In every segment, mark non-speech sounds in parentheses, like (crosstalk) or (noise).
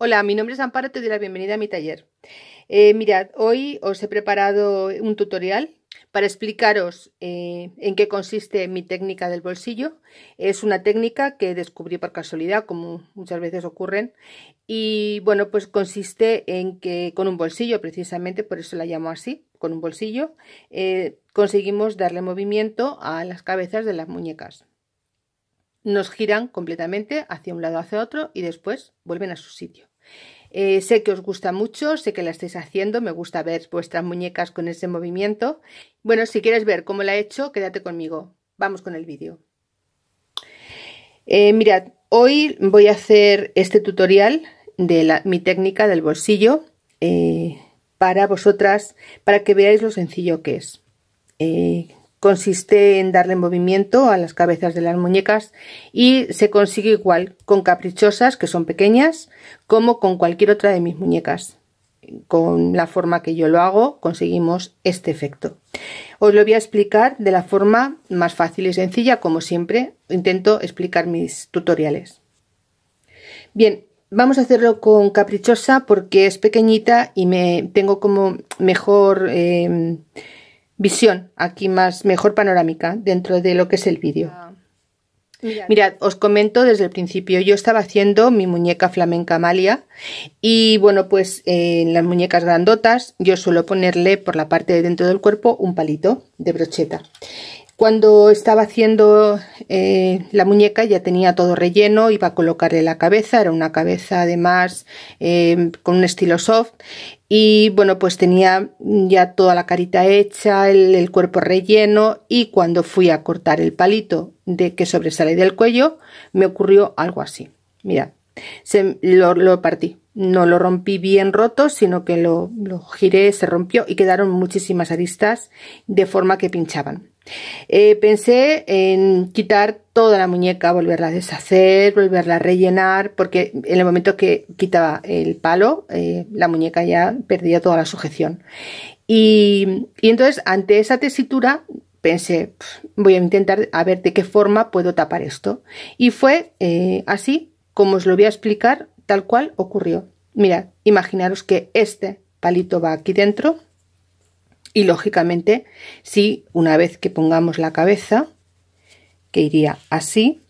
Hola, mi nombre es Amparo, te doy la bienvenida a mi taller. Eh, mirad, hoy os he preparado un tutorial para explicaros eh, en qué consiste mi técnica del bolsillo. Es una técnica que descubrí por casualidad, como muchas veces ocurren, y bueno, pues consiste en que con un bolsillo, precisamente por eso la llamo así, con un bolsillo, eh, conseguimos darle movimiento a las cabezas de las muñecas. Nos giran completamente hacia un lado hacia otro y después vuelven a su sitio. Eh, sé que os gusta mucho, sé que la estáis haciendo, me gusta ver vuestras muñecas con ese movimiento. Bueno, si quieres ver cómo la he hecho, quédate conmigo. Vamos con el vídeo. Eh, mirad, hoy voy a hacer este tutorial de mi técnica del bolsillo eh, para vosotras, para que veáis lo sencillo que es consiste en darle movimiento a las cabezas de las muñecas y se consigue igual con caprichosas que son pequeñas como con cualquier otra de mis muñecas. Con la forma que yo lo hago conseguimos este efecto. Os lo voy a explicar de la forma más fácil y sencilla como siempre intento explicar mis tutoriales. Bien, vamos a hacerlo con caprichosa porque es pequeñita y me tengo como mejor... Eh, visión aquí más mejor panorámica dentro de lo que es el vídeo. Ah, Mirad, os comento desde el principio, yo estaba haciendo mi muñeca flamenca Amalia y bueno, pues eh, en las muñecas grandotas yo suelo ponerle por la parte de dentro del cuerpo un palito de brocheta. Cuando estaba haciendo eh, la muñeca ya tenía todo relleno, iba a colocarle la cabeza, era una cabeza además eh, con un estilo soft y bueno, pues tenía ya toda la carita hecha, el, cuerpo relleno y cuando fui a cortar el palito de que sobresale del cuello, me ocurrió algo así. Mirad, se, lo, lo, partí. No lo rompí bien roto, sino que lo, lo giré, se rompió y quedaron muchísimas aristas de forma que pinchaban. Eh, pensé en quitar toda la muñeca, volverla a deshacer, volverla a rellenar, porque en el momento que quitaba el palo, eh, la muñeca ya perdía toda la sujeción. Y, entonces, ante esa tesitura, pensé, voy a intentar a ver de qué forma puedo tapar esto. Y fue eh, así, como os lo voy a explicar, tal cual ocurrió. Mira, imaginaros que este palito va aquí dentro y lógicamente, si una vez que pongamos la cabeza, que iría así,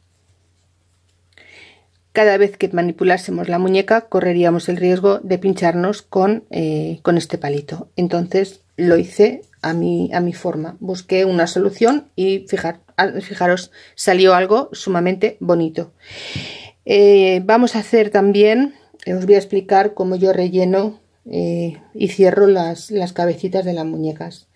cada vez que manipulásemos la muñeca correríamos el riesgo de pincharnos con, eh, este palito. Entonces lo hice a mi, a mi forma. Busqué una solución y fijaros, salió algo sumamente bonito. Eh, vamos a hacer también, os voy a explicar cómo yo relleno y cierro las, cabecitas de las muñecas.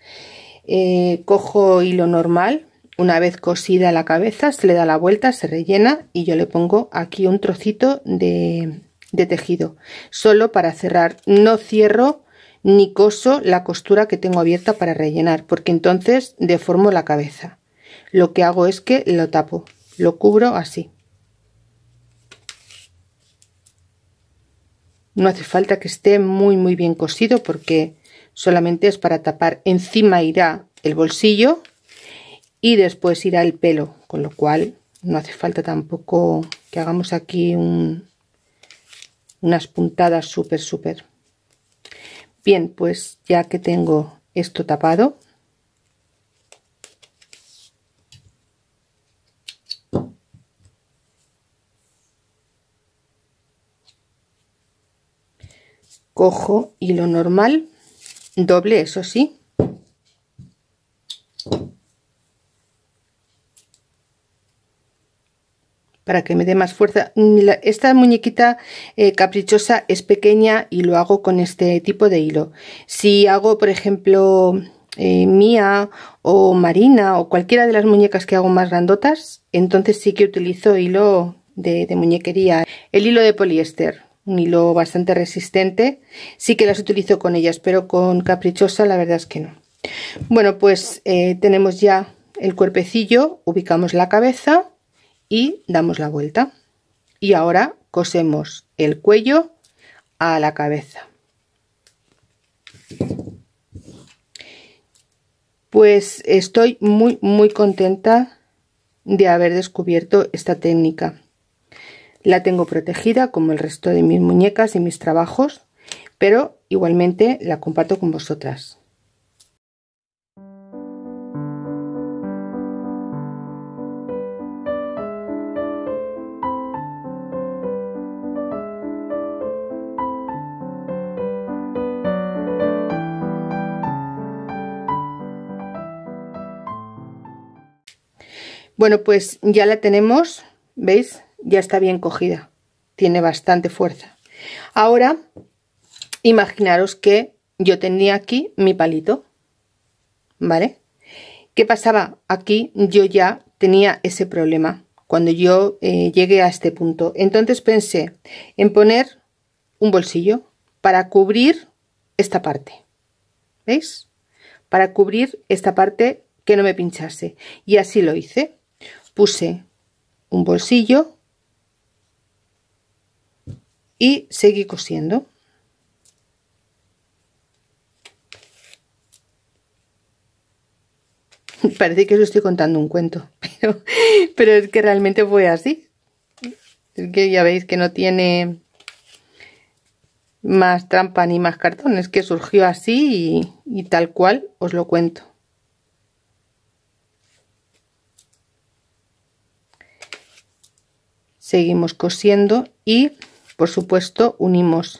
Eh, cojo hilo normal, una vez cosida la cabeza, se le da la vuelta, se rellena y yo le pongo aquí un trocito de, de tejido, solo para cerrar. No cierro ni coso la costura que tengo abierta para rellenar, porque entonces deformo la cabeza. Lo que hago es que lo tapo, lo cubro así. No hace falta que esté muy muy bien cosido porque solamente es para tapar. Encima irá el bolsillo y después irá el pelo, con lo cual no hace falta tampoco que hagamos aquí unas puntadas súper súper. Bien, pues ya que tengo esto tapado, cojo hilo normal doble eso sí para que me dé más fuerza. Mm, esta muñequita eh, caprichosa es pequeña y lo hago con este tipo de hilo. Si hago, por ejemplo, eh, Mía o Marina o cualquiera de las muñecas que hago más grandotas, entonces sí que utilizo hilo de muñequería, el hilo de poliéster un hilo bastante resistente. Sí que las utilizo con ellas, pero con caprichosa la verdad es que no. Bueno, pues eh, tenemos ya el cuerpecillo, ubicamos la cabeza y damos la vuelta. Y ahora cosemos el cuello a la cabeza. Pues estoy muy muy contenta de haber descubierto esta técnica. La tengo protegida como el resto de mis muñecas y mis trabajos, pero igualmente la comparto con vosotras. Bueno, pues ya la tenemos, ¿veis? ya está bien cogida, tiene bastante fuerza. Ahora, imaginaros que yo tenía aquí mi palito, ¿vale? ¿Qué pasaba? Aquí yo ya tenía ese problema cuando yo eh, llegué a este punto. Entonces pensé en poner un bolsillo para cubrir esta parte. ¿Veis? Para cubrir esta parte que no me pinchase. Y así lo hice. Puse un bolsillo y seguí cosiendo (laughs) parece que os estoy contando un cuento (laughs) pero, pero es que realmente fue así es que ya veis que no tiene más trampa ni más cartón es que surgió así y, y tal cual os lo cuento seguimos cosiendo y por supuesto, unimos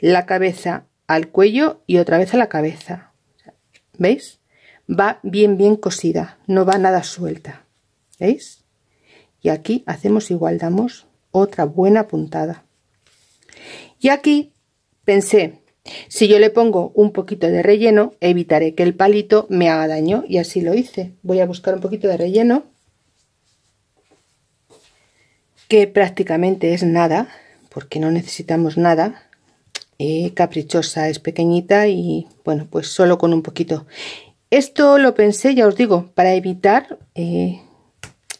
la cabeza al cuello y otra vez a la cabeza. ¿Veis? Va bien, bien cosida, no va nada suelta. ¿Veis? Y aquí hacemos igual, damos otra buena puntada. Y aquí pensé, si yo le pongo un poquito de relleno, evitaré que el palito me haga daño y así lo hice. Voy a buscar un poquito de relleno, que prácticamente es nada, porque no necesitamos nada caprichosa, es pequeñita y bueno, pues solo con un poquito. Esto lo pensé, ya os digo, para evitar eh,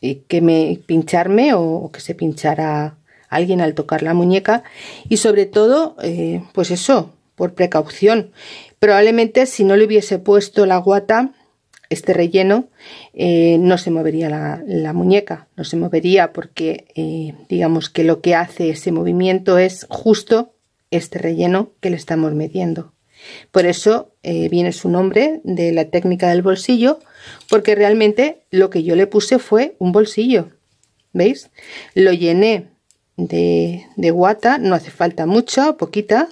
eh, que me pincharme o, que se pinchara alguien al tocar la muñeca y sobre todo, eh, pues eso, por precaución. Probablemente si no le hubiese puesto la guata, este relleno, eh, no se movería la, muñeca, no se movería porque eh, digamos que lo que hace ese movimiento es justo este relleno que le estamos metiendo. Por eso eh, viene su nombre de la técnica del bolsillo, porque realmente lo que yo le puse fue un bolsillo. ¿Veis? Lo llené de, guata, no hace falta mucha, poquita,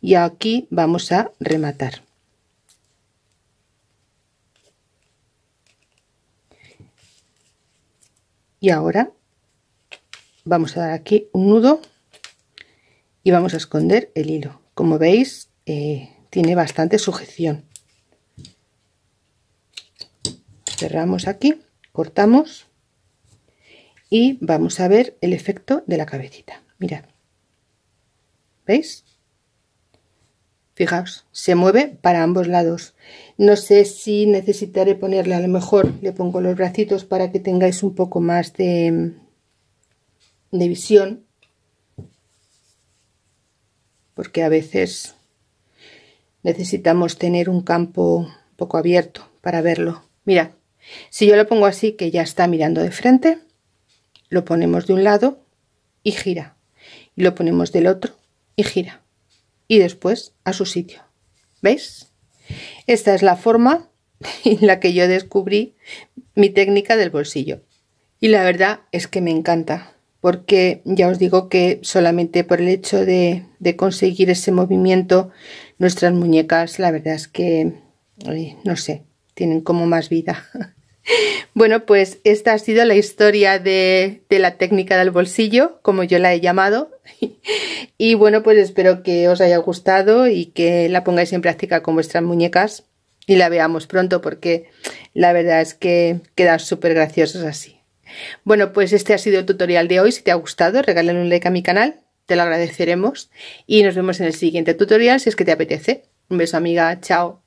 y aquí vamos a rematar. y ahora vamos a dar aquí un nudo y vamos a esconder el hilo como veis eh, tiene bastante sujeción cerramos aquí cortamos y vamos a ver el efecto de la cabecita mirad veis Fijaos, se mueve para ambos lados. No sé si necesitaré ponerle, a lo mejor le pongo los bracitos para que tengáis un poco más de, de visión. Porque a veces necesitamos tener un campo un poco abierto para verlo. Mira, si yo lo pongo así, que ya está mirando de frente, lo ponemos de un lado y gira. Y lo ponemos del otro y gira y después a su sitio. ¿Veis? Esta es la forma (laughs) en la que yo descubrí mi técnica del bolsillo. Y la verdad es que me encanta, porque ya os digo que solamente por el hecho de, conseguir ese movimiento, nuestras muñecas, la verdad es que, eh, no sé, tienen como más vida. (laughs) Bueno, pues esta ha sido la historia de, la técnica del bolsillo, como yo la he llamado. (laughs) Y bueno, pues espero que os haya gustado y que la pongáis en práctica con vuestras muñecas y la veamos pronto porque la verdad es que quedan súper graciosos así. Bueno, pues este ha sido el tutorial de hoy. Si te ha gustado, regálale un like a mi canal, te lo agradeceremos. Y nos vemos en el siguiente tutorial si es que te apetece. Un beso amiga, chao.